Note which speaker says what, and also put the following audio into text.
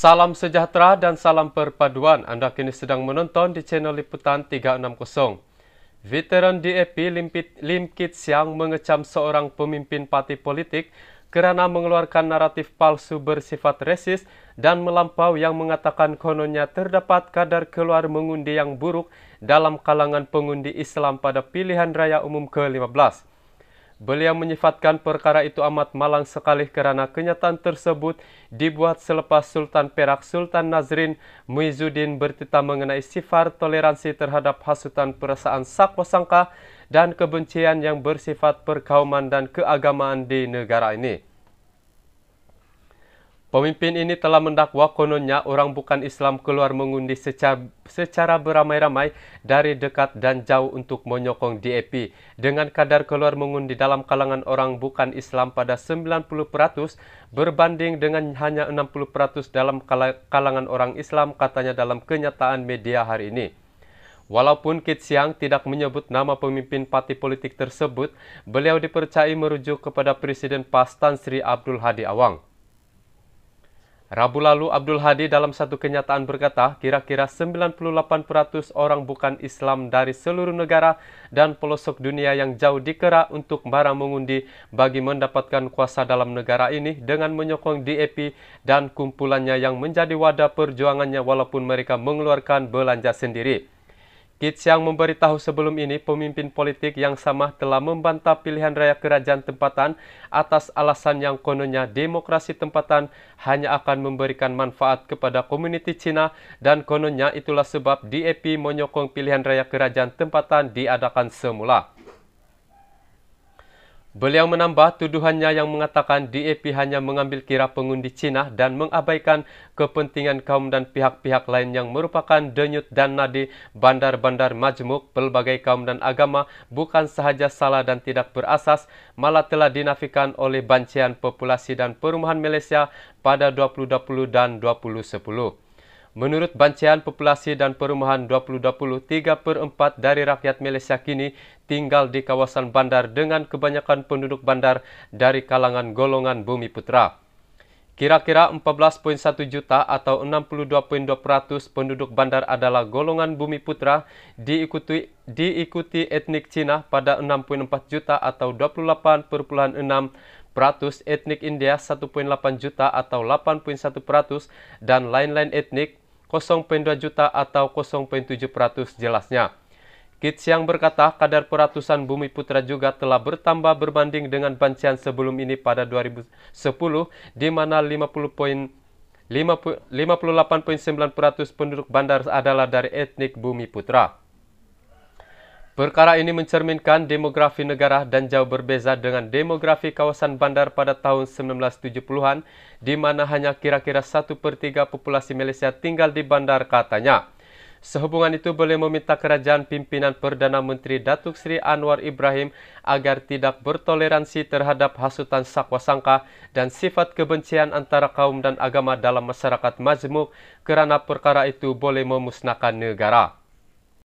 Speaker 1: Salam sejahtera dan salam perpaduan. Anda kini sedang menonton di channel Liputan 360. Veteran DAP Lim Kit Siang mengecam seorang pemimpin parti politik kerana mengeluarkan naratif palsu bersifat resis dan melampau yang mengatakan kononnya terdapat kadar keluar mengundi yang buruk dalam kalangan pengundi Islam pada pilihan raya umum ke-15. Beliau menyifatkan perkara itu amat malang sekali kerana kenyataan tersebut dibuat selepas Sultan Perak Sultan Nazrin Muizuddin bertitah mengenai sifar toleransi terhadap hasutan perasaan sakwa dan kebencian yang bersifat perkauman dan keagamaan di negara ini. Pemimpin ini telah mendakwa kononnya orang bukan Islam keluar mengundi secara, secara beramai-ramai dari dekat dan jauh untuk menyokong DAP dengan kadar keluar mengundi dalam kalangan orang bukan Islam pada 90% berbanding dengan hanya 60% dalam kalangan orang Islam katanya dalam kenyataan media hari ini. Walaupun Kit Siang tidak menyebut nama pemimpin parti politik tersebut, beliau dipercayai merujuk kepada Presiden Pastan Sri Abdul Hadi Awang. Rabu lalu, Abdul Hadi dalam satu kenyataan berkata, kira-kira 98% orang bukan Islam dari seluruh negara dan pelosok dunia yang jauh dikerak untuk barang mengundi bagi mendapatkan kuasa dalam negara ini dengan menyokong DAP dan kumpulannya yang menjadi wadah perjuangannya walaupun mereka mengeluarkan belanja sendiri. Kits yang memberitahu sebelum ini pemimpin politik yang sama telah membantah pilihan raya kerajaan tempatan atas alasan yang kononnya demokrasi tempatan hanya akan memberikan manfaat kepada komuniti Cina dan kononnya itulah sebab DAP menyokong pilihan raya kerajaan tempatan diadakan semula. Beliau menambah tuduhannya yang mengatakan DAP hanya mengambil kira pengundi Cina dan mengabaikan kepentingan kaum dan pihak-pihak lain yang merupakan denyut dan nadi bandar-bandar majmuk pelbagai kaum dan agama bukan sahaja salah dan tidak berasas malah telah dinafikan oleh bancian populasi dan perumahan Malaysia pada 2020 dan 2010. Menurut bancian Populasi dan Perumahan 2020, 3 per 4 dari rakyat Malaysia kini tinggal di kawasan bandar dengan kebanyakan penduduk bandar dari kalangan golongan bumi putra. Kira-kira 14.1 juta atau 62.2 penduduk bandar adalah golongan bumi putra diikuti, diikuti etnik Cina pada 6.4 juta atau 28,6 peratus etnik India 1.8 juta atau 8.1 peratus dan lain-lain etnik 0.2 juta atau 0.7% peratus jelasnya. Kits yang berkata kadar peratusan bumi putra juga telah bertambah berbanding dengan bancian sebelum ini pada 2010 di mana 50 peratus penduduk bandar adalah dari etnik bumi putra. Perkara ini mencerminkan demografi negara dan jauh berbeza dengan demografi kawasan bandar pada tahun 1970-an di mana hanya kira-kira 1 per 3 populasi Malaysia tinggal di bandar katanya. Sehubungan itu boleh meminta kerajaan pimpinan Perdana Menteri Datuk Seri Anwar Ibrahim agar tidak bertoleransi terhadap hasutan sakwa sangka dan sifat kebencian antara kaum dan agama dalam masyarakat majmuk kerana perkara itu boleh memusnahkan negara.